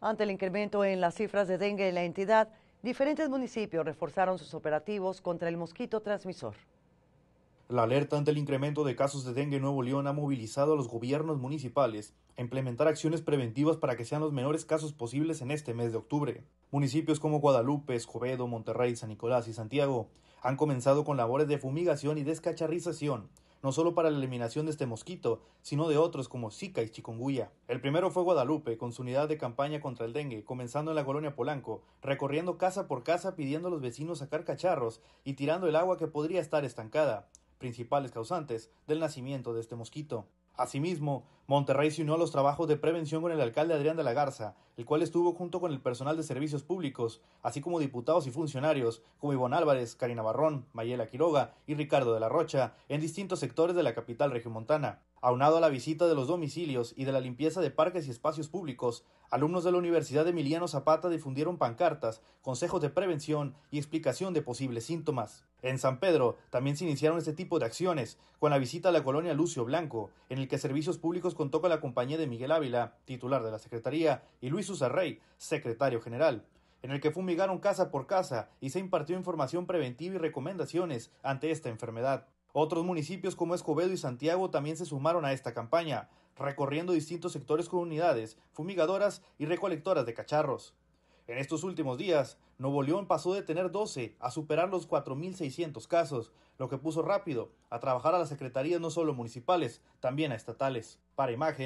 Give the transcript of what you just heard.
Ante el incremento en las cifras de dengue en la entidad, diferentes municipios reforzaron sus operativos contra el mosquito transmisor. La alerta ante el incremento de casos de dengue en Nuevo León ha movilizado a los gobiernos municipales a implementar acciones preventivas para que sean los menores casos posibles en este mes de octubre. Municipios como Guadalupe, Escobedo, Monterrey, San Nicolás y Santiago han comenzado con labores de fumigación y descacharrización no solo para la eliminación de este mosquito, sino de otros como Zika y chikungunya. El primero fue Guadalupe, con su unidad de campaña contra el dengue, comenzando en la colonia Polanco, recorriendo casa por casa pidiendo a los vecinos sacar cacharros y tirando el agua que podría estar estancada, principales causantes del nacimiento de este mosquito. Asimismo, Monterrey se unió a los trabajos de prevención con el alcalde Adrián de la Garza, el cual estuvo junto con el personal de servicios públicos, así como diputados y funcionarios como Ivonne Álvarez, Karina Barrón, Mayela Quiroga y Ricardo de la Rocha, en distintos sectores de la capital regiomontana. Aunado a la visita de los domicilios y de la limpieza de parques y espacios públicos, alumnos de la Universidad de Emiliano Zapata difundieron pancartas, consejos de prevención y explicación de posibles síntomas. En San Pedro también se iniciaron este tipo de acciones, con la visita a la colonia Lucio Blanco, en el que servicios públicos contó con la compañía de Miguel Ávila, titular de la Secretaría, y Luis Usarrey, secretario general, en el que fumigaron casa por casa y se impartió información preventiva y recomendaciones ante esta enfermedad. Otros municipios como Escobedo y Santiago también se sumaron a esta campaña, recorriendo distintos sectores con unidades, fumigadoras y recolectoras de cacharros. En estos últimos días, Nuevo León pasó de tener 12 a superar los 4.600 casos, lo que puso rápido a trabajar a las secretarías no solo municipales, también a estatales. Para imagen,